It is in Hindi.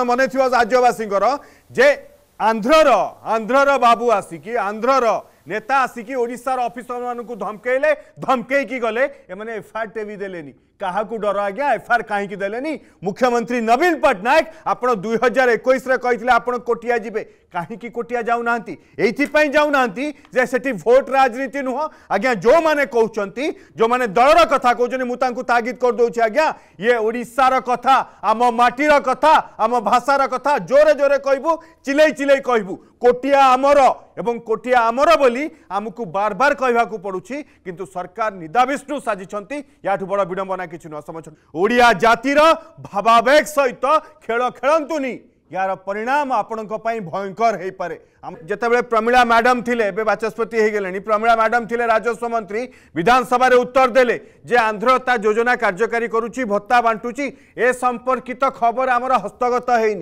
ଆପଣ ମନେଥିବ ରାଜ୍ୟବାସୀଙ୍କର ଯେ ଆନ୍ଧ୍ରର ଆନ୍ଧ୍ରର ବାବୁ ଆସିକି ଆନ୍ଧ୍ରର नेता आसिकी ओडार अफिसर मानक धमकैले धमकईकी गले एफआईआर टे भी दे क्या डर आज्ञा एफआईआर कहीं दे मुख्यमंत्री नवीन पट्टनायक आप दुई हजार एक आप कोटिया जी कहीं कोटिया जाऊना यही जाऊना जे से भोट राजनीति नुह आज्ञा जो मैंने कहते जो मैंने दल रहा कहते मुझे तागिद करदे आज्ञा ये ओडार कथा आम मटीर कथा आम भाषार कथा जोरे जोरे कहू चिलई चिलई कहबू कोटिया आमर এবং কোটিয়া আমরো বলি আমক বারবার কইবা কো পড়ুচি কিন্তু সরকার নিদা বিষ্ণু সাজিছন্তি ইয়াত বড় বিড়ম্বনা কিছু না समज। ওড়িয়া জাতিৰ ভাবাবেগ সৈতে খেলো খেলন্তুনি ইয়ার পৰিণাম आपणক পই ভয়ংকৰ হৈ পৰে। আমি জেতেবেলে প্রমীলা ম্যাডাম থিলে বে বাচস্পতি হৈ গলেনি। প্রমীলা ম্যাডাম থিলে ৰাজস্বমন্ত্ৰী বিধানসভারে উত্তৰ দিলে যে আন্ধ্ৰতা যোজনা কাৰ্যকাৰী কৰুচি ভত্তা বঁটুচি এ সম্পৰ্কিত খবৰ আমাৰ হস্তগত হৈ